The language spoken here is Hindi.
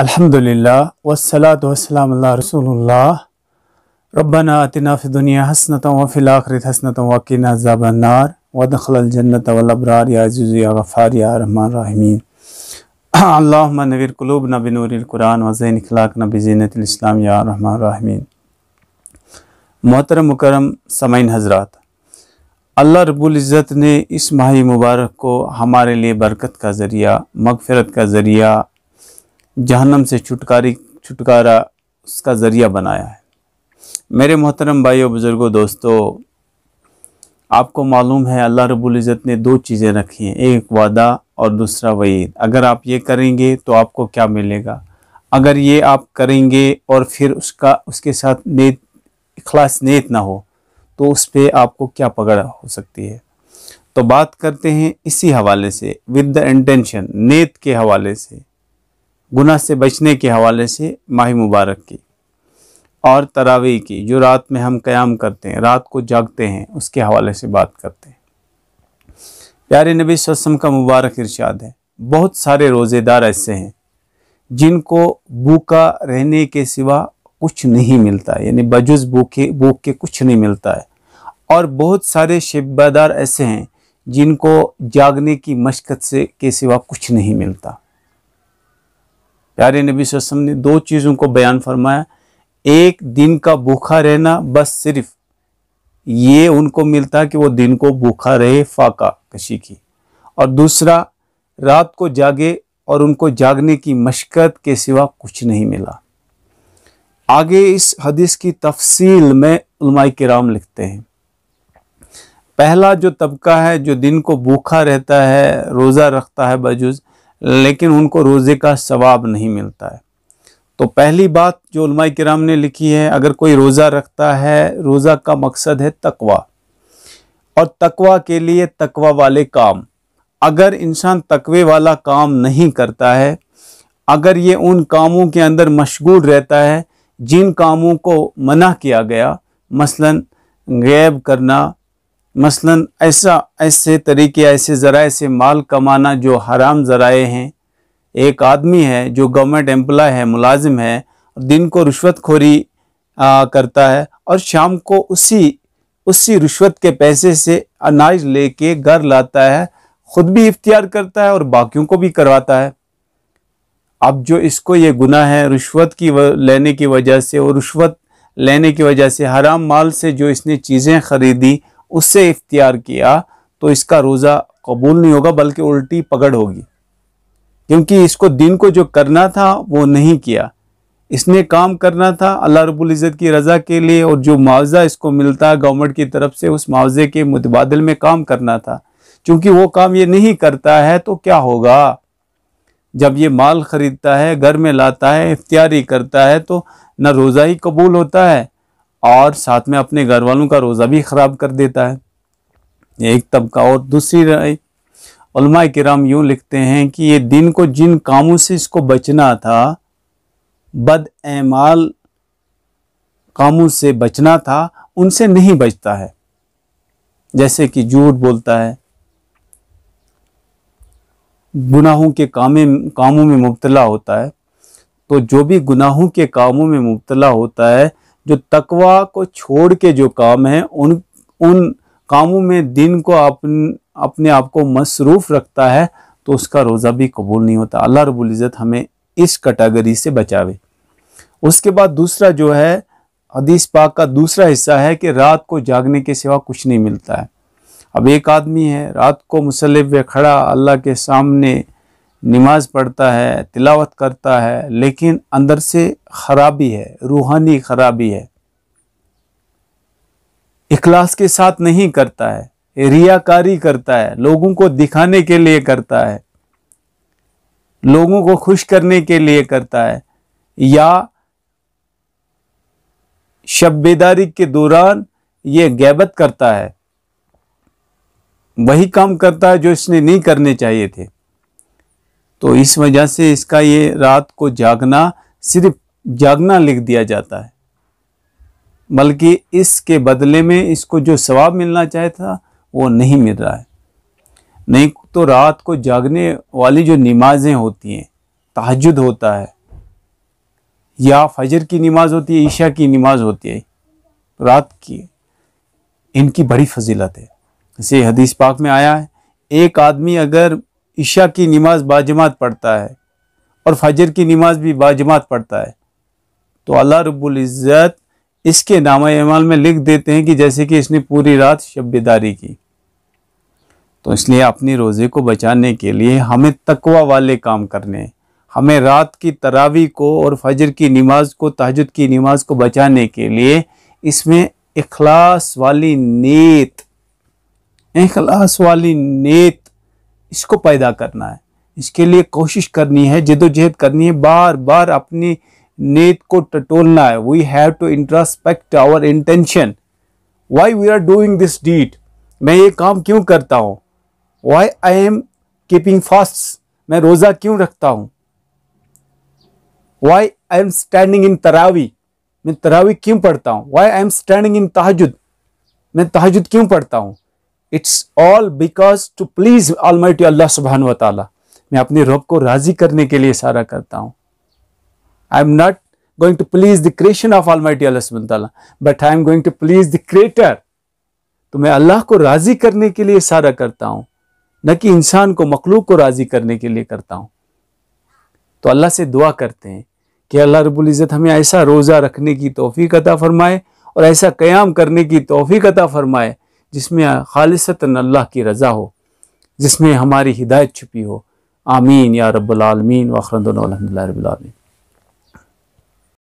अल्हम्दुलिल्लाह वसलात वसलाम रसूलुल्लाह रब्बना आतिना फि दुनिया हसनत व फिल आखिरत हसनत व किना अज़ाबन्नार व अल जन्नत वल अबरार या अज़ीज़ या गफ़ार या रहमान रहीम अल्लाहुम्मा नवीर कुलूबना बिनूरिल कुरान व ज़ैन इखलाकना बिज़ीनतिल इस्लाम या रहमान रहीम मोहतरम मुकरम समईन हजरात अल्लाह रब्बुल इज़्ज़त ने इस माह मुबारक को हमारे लिए बरकत का ज़रिया मगफ़रत का ज़रिया जहन्नम से छुटकारी छुटकारा उसका ज़रिया बनाया है मेरे मोहतरम और बुज़ुर्गों दोस्तों आपको मालूम है अल्लाह रब्बुल इज़्ज़त ने दो चीज़ें रखी हैं एक वादा और दूसरा वईद अगर आप ये करेंगे तो आपको क्या मिलेगा अगर ये आप करेंगे और फिर उसका उसके साथ नेत इखलास नेत ना हो तो उस पर आपको क्या पकड़ हो सकती है तो बात करते हैं इसी हवाले से विद द इंटेंशन नेत के हवाले से गुनाह से बचने के हवाले से माह मुबारक की और तरावी की जो रात में हम क़याम करते हैं रात को जागते हैं उसके हवाले से बात करते हैं प्यारे नबी सस्म का मुबारक इरशाद है बहुत सारे रोज़ेदार ऐसे हैं जिनको भूखा रहने के सिवा कुछ नहीं मिलता यानी बजुज भूखे भूख के कुछ नहीं मिलता है और बहुत सारे शिबादार ऐसे हैं जिनको जागने की मशक्क़त से के सिवा कुछ नहीं मिलता प्यारे नबी वसम ने दो चीज़ों को बयान फरमाया एक दिन का भूखा रहना बस सिर्फ ये उनको मिलता कि वो दिन को भूखा रहे फाका कशी की और दूसरा रात को जागे और उनको जागने की मशक्क़त के सिवा कुछ नहीं मिला आगे इस हदीस की तफसील में उलमाई कराम लिखते हैं पहला जो तबका है जो दिन को भूखा रहता है रोज़ा रखता है बजुज लेकिन उनको रोज़े का सवाब नहीं मिलता है तो पहली बात जो उलमाई कराम ने लिखी है अगर कोई रोज़ा रखता है रोज़ा का मकसद है तकवा और तकवा के लिए तकवा वाले काम अगर इंसान तकवे वाला काम नहीं करता है अगर ये उन कामों के अंदर मशगूल रहता है जिन कामों को मना किया गया मसलन गैब करना मसलन ऐसा ऐसे तरीके ऐसे ज़राए से माल कमाना जो हराम ज़राए हैं एक आदमी है जो गवर्नमेंट एम्प्लॉय है मुलाजिम है दिन को रिश्वतखोरी करता है और शाम को उसी उसी रिश्वत के पैसे से अनाज लेके घर लाता है ख़ुद भी इफ्तियार करता है और बाकियों को भी करवाता है अब जो इसको ये गुना है रिश्वत की लेने की वजह से और रिश्वत लेने की वजह से हराम माल से जो इसने चीज़ें ख़रीदी उससे इख्तियार किया तो इसका रोज़ा कबूल नहीं होगा बल्कि उल्टी पकड़ होगी क्योंकि इसको दिन को जो करना था वो नहीं किया इसने काम करना था अल्लाह रब्बुल इज़्ज़त की रज़ा के लिए और जो मुआवजा इसको मिलता है गवर्नमेंट की तरफ से उस मुआवजे के मुतबादल में काम करना था चूँकि वो काम ये नहीं करता है तो क्या होगा जब ये माल ख़रीदता है घर में लाता है इफ्तियारी करता है तो न रोज़ा ही कबूल होता है और साथ में अपने घर वालों का रोज़ा भी ख़राब कर देता है एक तबका और दूसरी राय कराम यूँ लिखते हैं कि ये दिन को जिन कामों से इसको बचना था बद एमाल कामों से बचना था उनसे नहीं बचता है जैसे कि झूठ बोलता है गुनाहों के कामे कामों में मुबतला होता है तो जो भी गुनाहों के कामों में मुबतला होता है जो तकवा को छोड़ के जो काम है उन उन कामों में दिन को अपन अपने आप को मसरूफ़ रखता है तो उसका रोज़ा भी कबूल नहीं होता अल्लाह इज़्ज़त हमें इस कैटेगरी से बचावे उसके बाद दूसरा जो है हदीस पाक का दूसरा हिस्सा है कि रात को जागने के सिवा कुछ नहीं मिलता है अब एक आदमी है रात को मुसल्ब पे खड़ा अल्लाह के सामने नमाज पढ़ता है तिलावत करता है लेकिन अंदर से खराबी है रूहानी खराबी है इखलास के साथ नहीं करता है रियाकारी करता है लोगों को दिखाने के लिए करता है लोगों को खुश करने के लिए करता है या शब्बेदारी के दौरान ये गैबत करता है वही काम करता है जो इसने नहीं करने चाहिए थे तो इस वजह से इसका ये रात को जागना सिर्फ जागना लिख दिया जाता है बल्कि इसके बदले में इसको जो सवाब मिलना चाहिए था वो नहीं मिल रहा है नहीं तो रात को जागने वाली जो नमाज़ें होती हैं तहजद होता है या फजर की नमाज़ होती है ईशा की नमाज़ होती है रात की इनकी बड़ी फजीलत है जैसे हदीस पाक में आया है एक आदमी अगर ईशा की नमाज बाजमात पढ़ता है और फजर की नमाज भी बाजमात पढ़ता है तो अल्लाह रब्ज़त इसके नाम अमाल में लिख देते हैं कि जैसे कि इसने पूरी रात शब्बेदारी की तो इसलिए अपने रोज़े को बचाने के लिए हमें तकवा वाले काम करने हैं हमें रात की तरावी को और फजर की नमाज को तहजद की नमाज को बचाने के लिए इसमें इखलास वाली नीत इखलास वाली नीत इसको पैदा करना है इसके लिए कोशिश करनी है जदोजहद करनी है बार बार अपनी नेत को टटोलना है we have to introspect our intention why we are doing this डीट मैं ये काम क्यों करता हूँ why I am keeping fast मैं रोज़ा क्यों रखता हूँ why I am standing in taraweeh मैं तरावी क्यों पढ़ता हूँ why I am standing in tahajjud मैं तहजुद क्यों पढ़ता हूँ it's all because to please almighty Allah Subhan वाली मैं अपने रब को राजी करने के लिए सारा करता हूँ I am not going to please the creation of almighty Allah Subhan Tala but I am going to please the creator तो मैं अल्लाह को राजी करने के लिए सारा करता हूँ न कि इंसान को मखलूक को राजी करने के लिए करता हूँ तो अल्लाह से दुआ करते हैं कि अल्लाह रबुल्ज़त हमें ऐसा रोज़ा रखने की तोफ़ी अता फ़रमाए और ऐसा क़याम करने की तोफ़ी अता फ़रमाए जिसमें खालसता अल्लाह की रज़ा हो जिसमें हमारी हिदायत छुपी हो आमीन या रब्बुल आलमीन वाखरदन अलहमदिल्ला